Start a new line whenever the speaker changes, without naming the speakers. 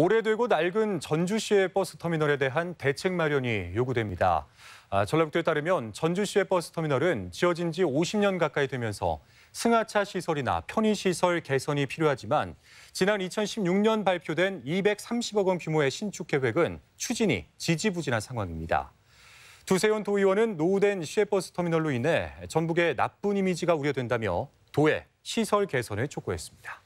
오래되고 낡은 전주시의 버스터미널에 대한 대책 마련이 요구됩니다. 아, 전라북도에 따르면 전주시의 버스터미널은 지어진 지 50년 가까이 되면서 승하차 시설이나 편의시설 개선이 필요하지만 지난 2016년 발표된 230억 원 규모의 신축 계획은 추진이 지지부진한 상황입니다. 두세훈 도의원은 노후된 시외 버스터미널로 인해 전북의 나쁜 이미지가 우려된다며 도의 시설 개선을 촉구했습니다.